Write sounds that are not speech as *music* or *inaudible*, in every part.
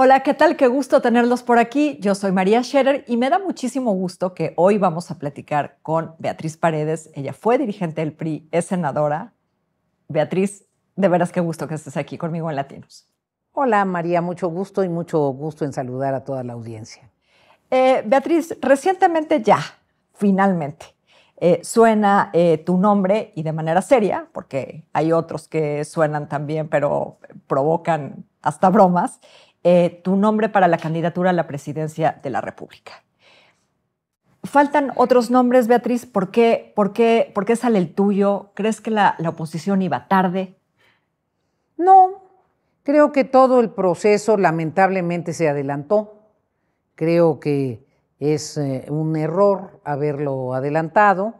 Hola, ¿qué tal? Qué gusto tenerlos por aquí. Yo soy María Scherer y me da muchísimo gusto que hoy vamos a platicar con Beatriz Paredes. Ella fue dirigente del PRI, es senadora. Beatriz, de veras qué gusto que estés aquí conmigo en Latinos. Hola María, mucho gusto y mucho gusto en saludar a toda la audiencia. Eh, Beatriz, recientemente ya, finalmente, eh, suena eh, tu nombre y de manera seria, porque hay otros que suenan también, pero provocan hasta bromas. Eh, tu nombre para la candidatura a la presidencia de la República. Faltan otros nombres, Beatriz. ¿Por qué, por qué, por qué sale el tuyo? ¿Crees que la, oposición iba tarde? No, creo que todo el proceso lamentablemente se adelantó. Creo que es eh, un error haberlo adelantado.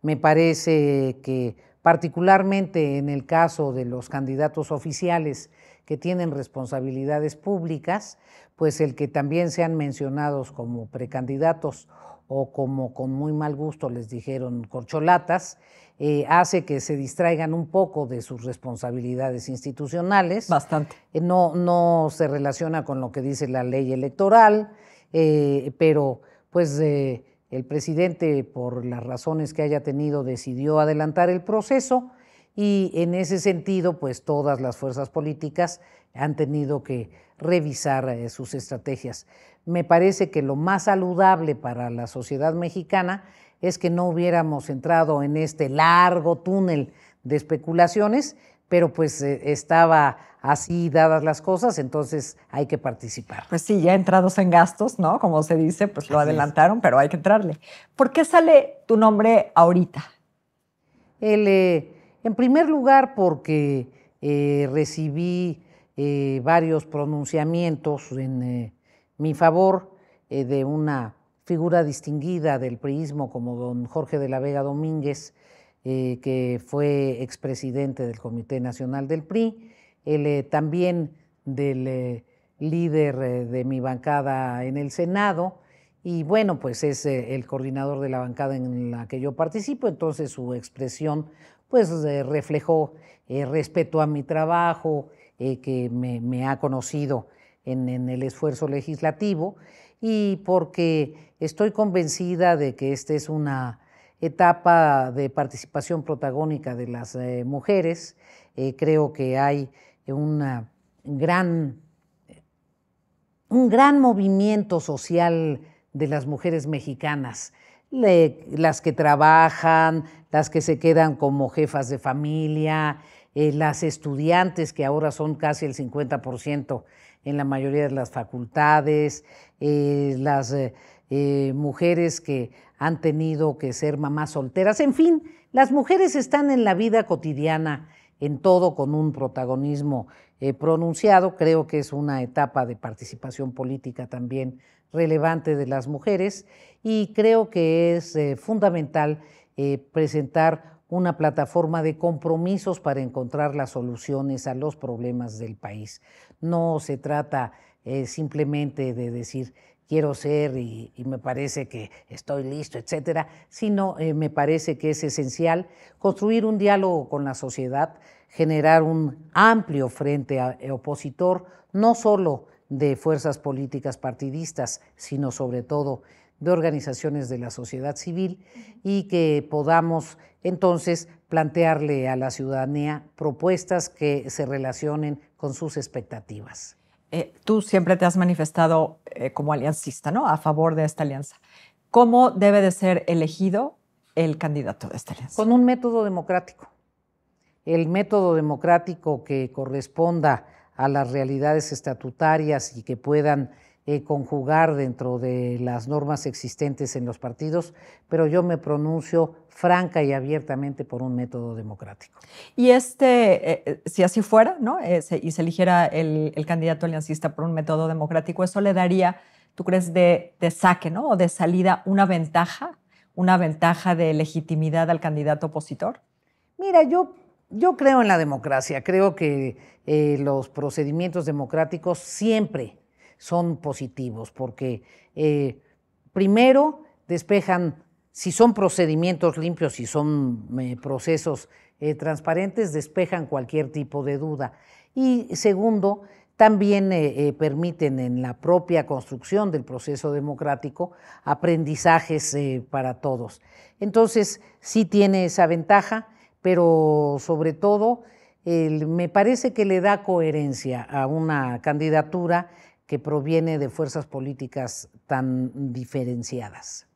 Me parece que particularmente en el caso de los candidatos oficiales que tienen responsabilidades públicas, pues el que también sean mencionados como precandidatos o como con muy mal gusto les dijeron corcholatas, eh, hace que se distraigan un poco de sus responsabilidades institucionales. Bastante. Eh, no, no se relaciona con lo que dice la ley electoral, eh, pero pues el presidente, por las razones que haya tenido, decidió adelantar el proceso y en ese sentido, pues todas las fuerzas políticas han tenido que revisar eh, sus estrategias. Me parece que lo más saludable para la sociedad mexicana es que no hubiéramos entrado en este largo túnel de especulaciones, pero pues eh, estaba así dadas las cosas, entonces hay que participar. Pues sí, ya entrados en gastos, ¿no? Como se dice, pues lo adelantaron, pero hay que entrarle. ¿Por qué sale tu nombre ahorita? El, en primer lugar, porque eh, recibí eh, varios pronunciamientos en eh, mi favor de una figura distinguida del priismo como don Jorge de la Vega Domínguez, que fue expresidente del Comité Nacional del PRI, también del líder de mi bancada en el Senado, y bueno, pues es el coordinador de la bancada en la que yo participo, entonces su expresión pues eh, reflejó eh, respeto a mi trabajo, eh, que me, ha conocido en, el esfuerzo legislativo y porque estoy convencida de que esta es una etapa de participación protagónica de las mujeres. creo que hay un gran movimiento social de las mujeres mexicanas las que trabajan, las que se quedan como jefas de familia, eh, las estudiantes, que ahora son casi el 50% en la mayoría de las facultades, eh, las eh, mujeres que han tenido que ser mamás solteras, en fin, las mujeres están en la vida cotidiana, en todo, con un protagonismo eh, pronunciado. Creo que es una etapa de participación política también relevante de las mujeres y creo que es eh, fundamental eh, presentar una plataforma de compromisos para encontrar las soluciones a los problemas del país. No se trata simplemente de decir quiero ser y, me parece que estoy listo, etcétera, sino eh, me parece que es esencial construir un diálogo con la sociedad, generar un amplio frente eh, opositor, no solo de fuerzas políticas partidistas, sino sobre todo de organizaciones de la sociedad civil y que podamos entonces plantearle a la ciudadanía propuestas que se relacionen con sus expectativas. Eh, tú siempre te has manifestado eh, como aliancista, ¿no? A favor de esta alianza. ¿Cómo debe de ser elegido el candidato de esta alianza? Con un método democrático. El método democrático que corresponda a las realidades estatutarias y que puedan eh, conjugar dentro de las normas existentes en los partidos, pero yo me pronuncio franca y abiertamente por un método democrático. Y este, eh, eh, si así fuera, ¿no? y se eligiera el, candidato aliancista por un método democrático, ¿eso le daría, tú crees, de, saque, ¿no? O de salida una ventaja, una ventaja de legitimidad al candidato opositor? Mira, yo yo creo en la democracia, creo que los procedimientos democráticos siempre son positivos, porque eh, primero despejan si son procedimientos limpios, si son eh, procesos eh, transparentes, despejan cualquier tipo de duda. Y segundo, también permiten en la propia construcción del proceso democrático aprendizajes para todos. Entonces, sí tiene esa ventaja, pero sobre todo me parece que le da coherencia a una candidatura que proviene de fuerzas políticas tan diferenciadas.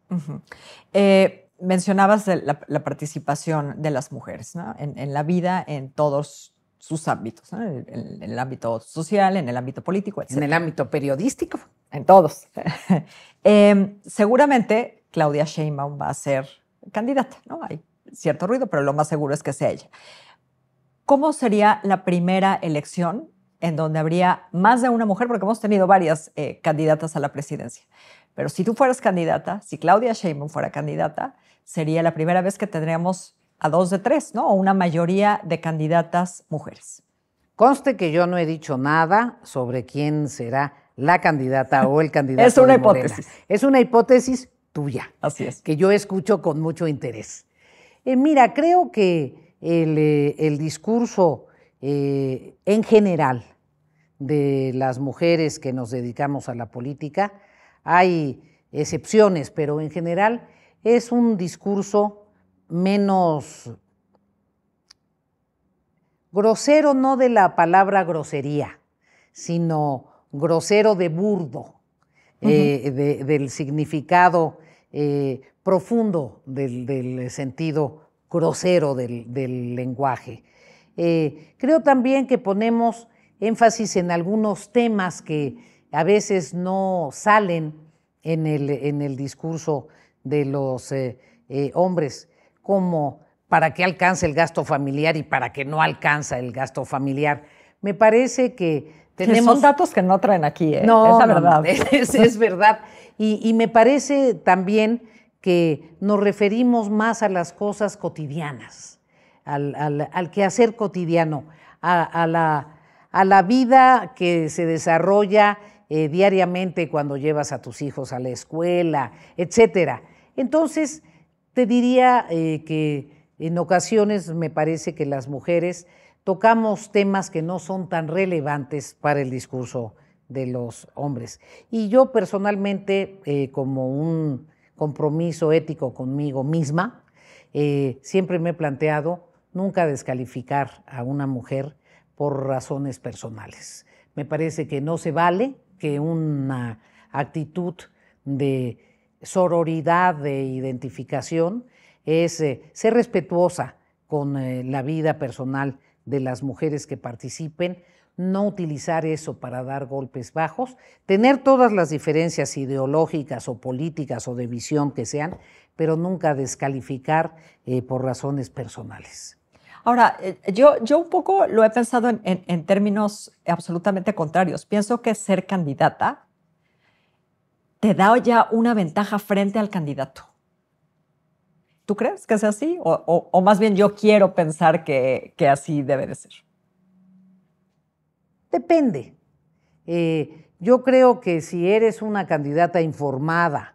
Eh, mencionabas la, participación de las mujeres en, la vida, en todos sus ámbitos, en, el ámbito social, en el ámbito político, etc. En el ámbito periodístico. En todos. *laughs* Em, seguramente Claudia Sheinbaum va a ser candidata, ¿no? Hay cierto ruido, pero lo más seguro es que sea ella. ¿Cómo sería la primera elección en donde habría más de una mujer, porque hemos tenido varias eh, candidatas a la presidencia. Pero si tú fueras candidata, si Claudia Sheinbaum fuera candidata, sería la primera vez que tendríamos a dos de tres, ¿no? O una mayoría de candidatas mujeres. Conste que yo no he dicho nada sobre quién será la candidata o el *laughs* candidato. es una hipótesis. Es una hipótesis tuya. Así es. Que yo escucho con mucho interés. Eh, mira, creo que el, eh, discurso en general de las mujeres que nos dedicamos a la política. Hay excepciones, pero en general es un discurso menos grosero, no de la palabra grosería, sino grosero de burdo, eh, del significado eh, profundo del, sentido grosero del, lenguaje. Eh, creo también que ponemos énfasis en algunos temas que a veces no salen en el, en el discurso de los eh, eh, hombres, como para qué alcanza el gasto familiar y para qué no alcanza el gasto familiar. Me parece que tenemos... son datos que no traen aquí, ¿eh? no, es verdad. Es, verdad. Y, me parece también que nos referimos más a las cosas cotidianas, al, quehacer cotidiano, a la a la vida que se desarrolla eh, diariamente cuando llevas a tus hijos a la escuela, etcétera. Entonces, te diría eh, que en ocasiones me parece que las mujeres tocamos temas que no son tan relevantes para el discurso de los hombres. Y yo personalmente, eh, como un compromiso ético conmigo misma, siempre me he planteado nunca descalificar a una mujer por razones personales. Me parece que no se vale que una actitud de sororidad, de identificación, es eh, ser respetuosa con eh, la vida personal de las mujeres que participen, no utilizar eso para dar golpes bajos, tener todas las diferencias ideológicas o políticas o de visión que sean, pero nunca descalificar eh, por razones personales. Ahora, eh, yo, yo un poco lo he pensado en, términos absolutamente contrarios. Pienso que ser candidata te da ya una ventaja frente al candidato. ¿Tú crees que sea así? O, más bien yo quiero pensar que, así debe de ser. Depende. Eh, yo creo que si eres una candidata informada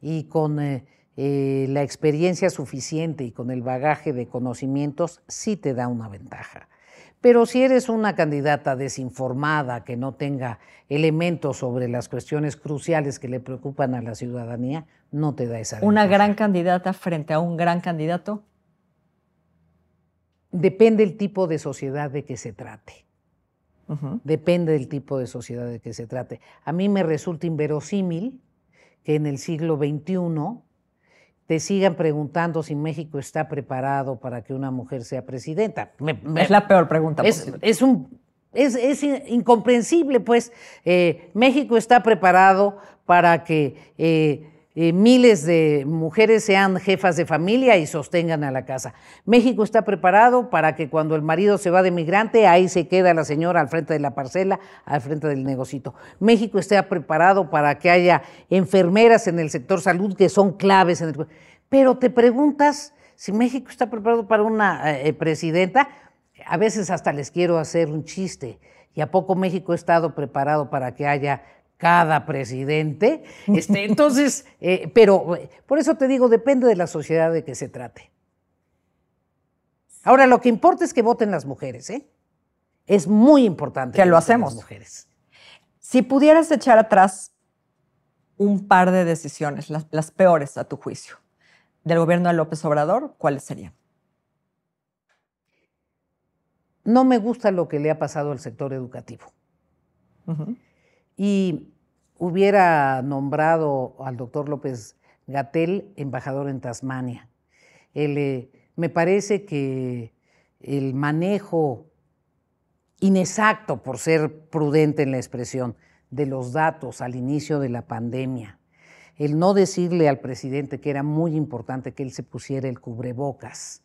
y con eh, eh, la experiencia suficiente y con el bagaje de conocimientos sí te da una ventaja. Pero si eres una candidata desinformada que no tenga elementos sobre las cuestiones cruciales que le preocupan a la ciudadanía, no te da esa ventaja. ¿Una gran candidata frente a un gran candidato? Depende el tipo de sociedad de que se trate. Depende del tipo de sociedad de que se trate. A mí me resulta inverosímil que en el siglo XXI sigan preguntando si México está preparado para que una mujer sea presidenta. es la peor pregunta. Es, un es, incomprensible, pues. Eh, México está preparado para que eh, eh, miles de mujeres sean jefas de familia y sostengan a la casa. México está preparado para que cuando el marido se va de migrante, ahí se queda la señora al frente de la parcela, al frente del negocito. México está preparado para que haya enfermeras en el sector salud que son claves en el... Pero te preguntas si México está preparado para una eh, eh, presidenta, a veces hasta les quiero hacer un chiste. ¿Y a poco México ha estado preparado para que haya cada presidente. Este, entonces, eh, pero eh, por eso te digo, depende de la sociedad de que se trate. Ahora, lo que importa es que voten las mujeres, ¿eh? Es muy importante. Que, lo hacemos. mujeres. Si pudieras echar atrás un par de decisiones, las, peores a tu juicio, del gobierno de López Obrador, ¿cuáles serían? No me gusta lo que le ha pasado al sector educativo. Y hubiera nombrado al doctor López Gatel embajador en Tasmania. Eh, me parece que el manejo inexacto, por ser prudente en la expresión, de los datos al inicio de la pandemia, el no decirle al presidente que era muy importante que él se pusiera el cubrebocas,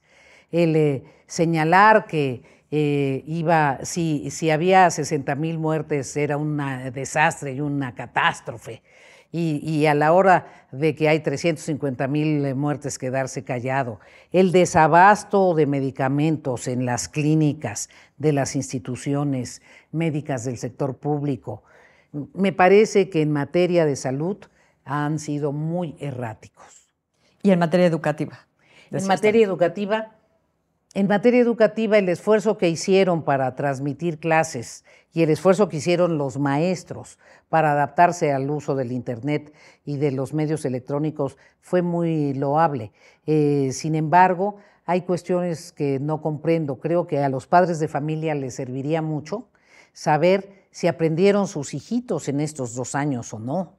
el eh, señalar que eh, iba, si, si había 60 mil muertes era un desastre y una catástrofe. Y, y, a la hora de que hay 350 mil eh, muertes quedarse callado, el desabasto de medicamentos en las clínicas de las instituciones médicas del sector público, me parece que en materia de salud han sido muy erráticos. ¿Y en materia educativa? En materia educativa, en materia educativa, el esfuerzo que hicieron para transmitir clases y el esfuerzo que hicieron los maestros para adaptarse al uso del Internet y de los medios electrónicos fue muy loable. Eh, sin embargo, hay cuestiones que no comprendo. Creo que a los padres de familia les serviría mucho saber si aprendieron sus hijitos en estos dos años o no.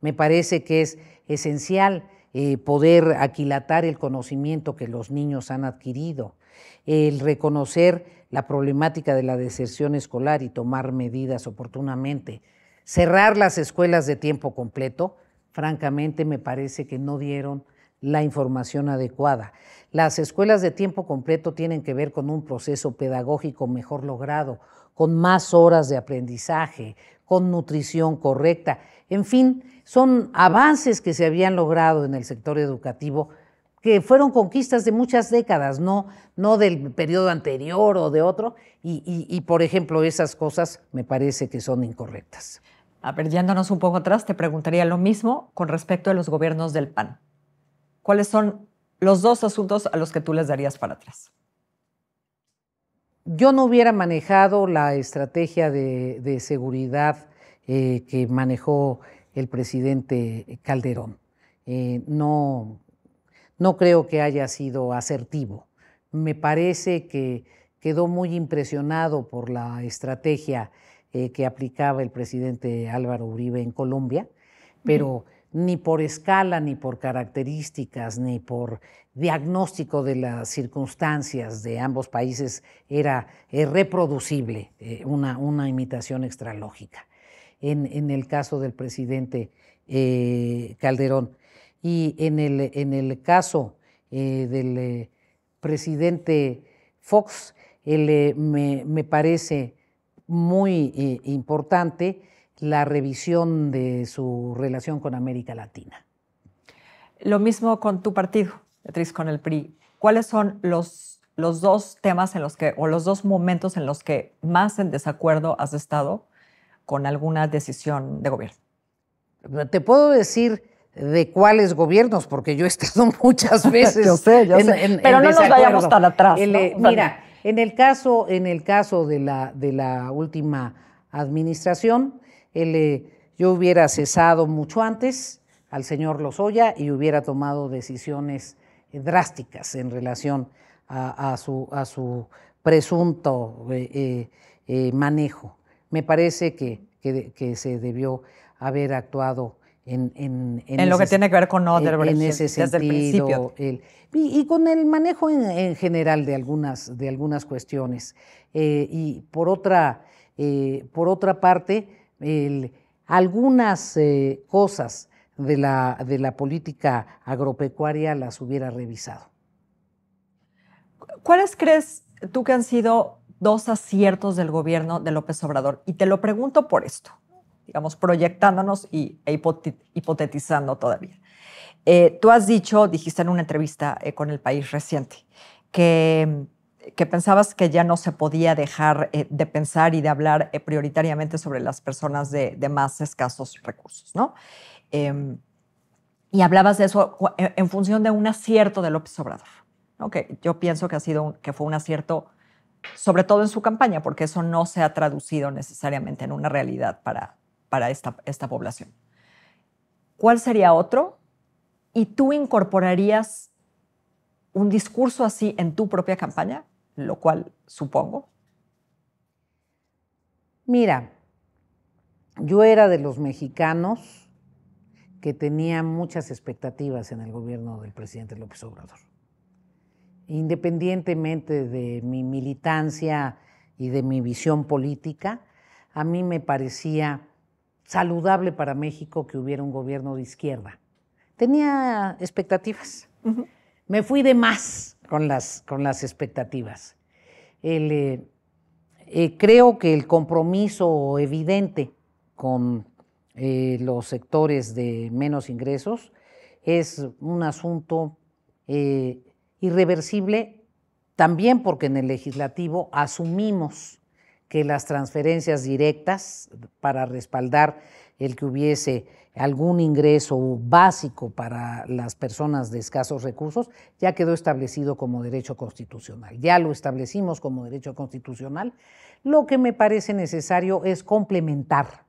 Me parece que es esencial eh, poder aquilatar el conocimiento que los niños han adquirido el reconocer la problemática de la deserción escolar y tomar medidas oportunamente. Cerrar las escuelas de tiempo completo, francamente me parece que no dieron la información adecuada. Las escuelas de tiempo completo tienen que ver con un proceso pedagógico mejor logrado, con más horas de aprendizaje, con nutrición correcta. En fin, son avances que se habían logrado en el sector educativo que fueron conquistas de muchas décadas, no, no del periodo anterior o de otro, y, por ejemplo esas cosas me parece que son incorrectas. A ver, un poco atrás, te preguntaría lo mismo con respecto a los gobiernos del PAN. ¿Cuáles son los dos asuntos a los que tú les darías para atrás? Yo no hubiera manejado la estrategia de, seguridad eh, que manejó el presidente Calderón. Eh, no, no creo que haya sido asertivo. Me parece que quedó muy impresionado por la estrategia eh, que aplicaba el presidente Álvaro Uribe en Colombia, pero ni por escala, ni por características, ni por diagnóstico de las circunstancias de ambos países era eh, reproducible eh, una, imitación extralógica. en, el caso del presidente Calderón, y en el, en el caso eh, del eh, presidente Fox, eh, me, parece muy importante la revisión de su relación con América Latina. Lo mismo con tu partido, Beatriz, con el PRI. ¿Cuáles son los, los dos temas en los que, o los dos momentos en los que más en desacuerdo has estado con alguna decisión de gobierno? Te puedo decir de cuáles gobiernos, porque yo he estado *laughs* muchas *laughs* veces. Pero no nos vayamos tan atrás. mira, en el caso, en el caso de la, de la última administración, yo hubiera cesado mucho antes al señor Lozoya y hubiera tomado decisiones eh, drásticas en relación a, su, a su, presunto eh, eh, manejo. Me parece que se debió haber actuado en, lo que tiene que ver con en sentido, y, con el manejo en, general de algunas, de algunas cuestiones. Eh, y por otra, eh, por otra parte, algunas eh, cosas de la, de la política agropecuaria las hubiera revisado. ¿Cuáles crees tú que han sido dos aciertos del gobierno de López Obrador? Y te lo pregunto por esto digamos, proyectándonos y, e hipotetizando todavía. Eh, tú has dicho, dijiste en una entrevista eh, con El País reciente, que, que, pensabas que ya no se podía dejar eh, de pensar y de hablar prioritariamente sobre las personas de, más escasos recursos, ¿no? Em, y hablabas de eso en función de un acierto de López Obrador, que yo pienso que, ha sido que fue un acierto sobre todo en su campaña, porque eso no se ha traducido necesariamente en una realidad para, para esta, esta población. ¿Cuál sería otro? ¿Y tú incorporarías un discurso así en tu propia campaña? Lo cual supongo. Mira, yo era de los mexicanos que tenía muchas expectativas en el gobierno del presidente López Obrador. Independientemente de mi militancia y de mi visión política, a mí me parecía saludable para México que hubiera un gobierno de izquierda. Tenía expectativas. Me fui de más con las, con las expectativas. Eh, eh, creo que el compromiso evidente con eh, los sectores de menos ingresos es un asunto irreversible, también porque en el legislativo asumimos que las transferencias directas para respaldar el que hubiese algún ingreso básico para las personas de escasos recursos, ya quedó establecido como derecho constitucional. Ya lo establecimos como derecho constitucional. Lo que me parece necesario es complementar,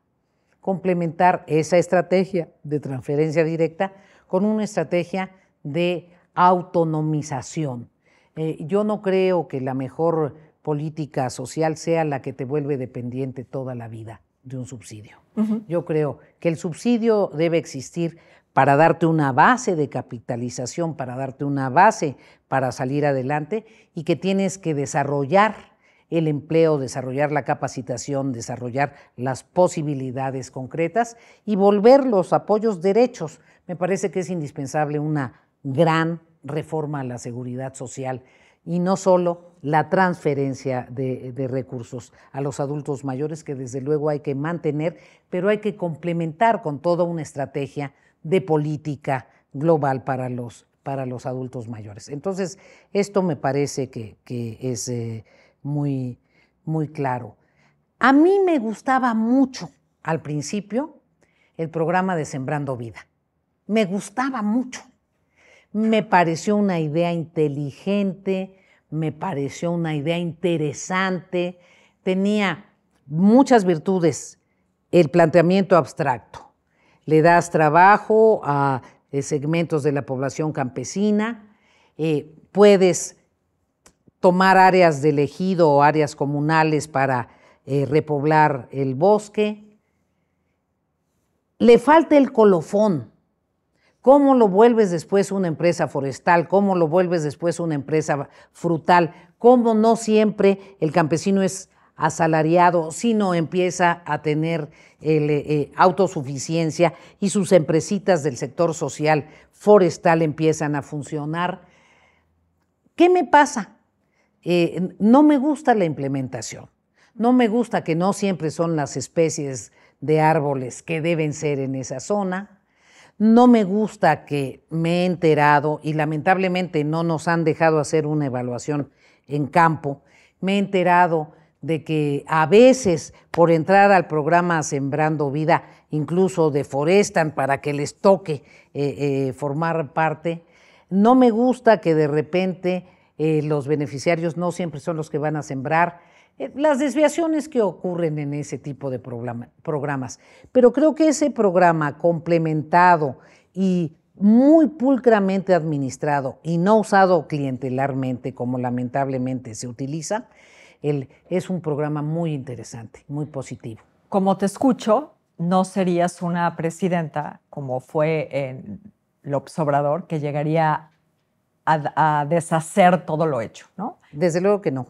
complementar esa estrategia de transferencia directa con una estrategia de autonomización. Eh, yo no creo que la mejor política social sea la que te vuelve dependiente toda la vida de un subsidio. Yo creo que el subsidio debe existir para darte una base de capitalización, para darte una base para salir adelante y que tienes que desarrollar el empleo, desarrollar la capacitación, desarrollar las posibilidades concretas y volver los apoyos derechos. Me parece que es indispensable una gran reforma a la seguridad social y no solo la transferencia de, recursos a los adultos mayores, que desde luego hay que mantener, pero hay que complementar con toda una estrategia de política global para los, para los adultos mayores. Entonces, esto me parece que, es eh, muy, muy claro. A mí me gustaba mucho al principio el programa de Sembrando Vida. Me gustaba mucho. Me pareció una idea inteligente, me pareció una idea interesante, tenía muchas virtudes el planteamiento abstracto. Le das trabajo a eh, segmentos de la población campesina, eh, puedes tomar áreas de elegido o áreas comunales para eh, repoblar el bosque. Le falta el colofón, ¿Cómo lo vuelves después una empresa forestal? ¿Cómo lo vuelves después una empresa frutal? ¿Cómo no siempre el campesino es asalariado, sino empieza a tener eh, eh, autosuficiencia y sus empresitas del sector social forestal empiezan a funcionar? ¿Qué me pasa? Eh, no me gusta la implementación. No me gusta que no siempre son las especies de árboles que deben ser en esa zona. No me gusta que me he enterado, y lamentablemente no nos han dejado hacer una evaluación en campo, me he enterado de que a veces por entrar al programa Sembrando Vida incluso deforestan para que les toque eh, eh, formar parte. No me gusta que de repente eh, los beneficiarios no siempre son los que van a sembrar, eh, las desviaciones que ocurren en ese tipo de programas. Pero creo que ese programa complementado y muy pulcramente administrado y no usado clientelarmente como lamentablemente se utiliza, el, es un programa muy interesante, muy positivo. Como te escucho, no serías una presidenta como fue en López Obrador, que llegaría a, deshacer todo lo hecho, ¿no? Desde luego que no.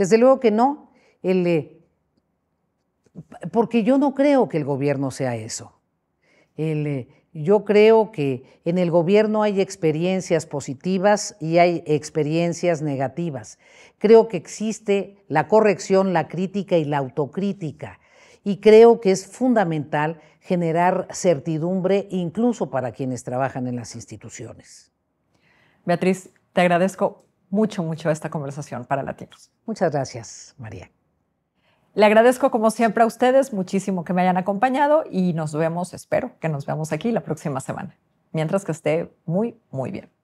Desde luego que no, eh, porque yo no creo que el gobierno sea eso. Eh, yo creo que en el gobierno hay experiencias positivas y hay experiencias negativas. Creo que existe la corrección, la crítica y la autocrítica. Y creo que es fundamental generar certidumbre incluso para quienes trabajan en las instituciones. Beatriz, te agradezco mucho, mucho esta conversación para latinos. Muchas gracias, María. Le agradezco como siempre a ustedes muchísimo que me hayan acompañado y nos vemos, espero que nos veamos aquí la próxima semana. Mientras que esté muy, muy bien.